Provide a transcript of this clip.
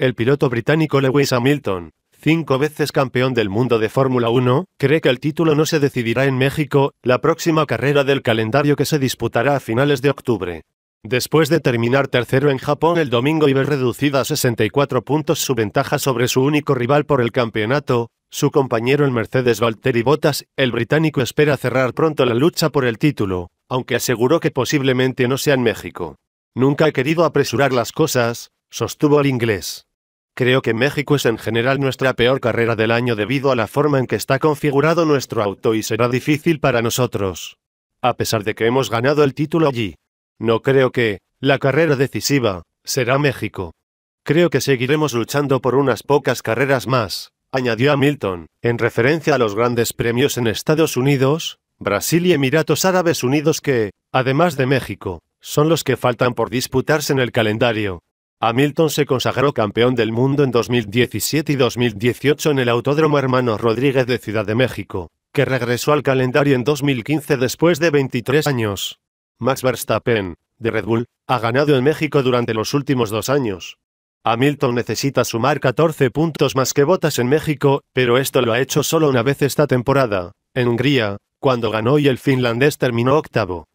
El piloto británico Lewis Hamilton, cinco veces campeón del mundo de Fórmula 1, cree que el título no se decidirá en México, la próxima carrera del calendario que se disputará a finales de octubre. Después de terminar tercero en Japón el domingo y ver reducida a 64 puntos su ventaja sobre su único rival por el campeonato, su compañero en Mercedes Valtteri Bottas, el británico espera cerrar pronto la lucha por el título, aunque aseguró que posiblemente no sea en México. Nunca he querido apresurar las cosas, sostuvo el inglés. Creo que México es en general nuestra peor carrera del año debido a la forma en que está configurado nuestro auto y será difícil para nosotros. A pesar de que hemos ganado el título allí. No creo que, la carrera decisiva, será México. Creo que seguiremos luchando por unas pocas carreras más, añadió Hamilton, en referencia a los grandes premios en Estados Unidos, Brasil y Emiratos Árabes Unidos que, además de México, son los que faltan por disputarse en el calendario. Hamilton se consagró campeón del mundo en 2017 y 2018 en el Autódromo Hermano Rodríguez de Ciudad de México, que regresó al calendario en 2015 después de 23 años. Max Verstappen, de Red Bull, ha ganado en México durante los últimos dos años. Hamilton necesita sumar 14 puntos más que Botas en México, pero esto lo ha hecho solo una vez esta temporada, en Hungría, cuando ganó y el finlandés terminó octavo.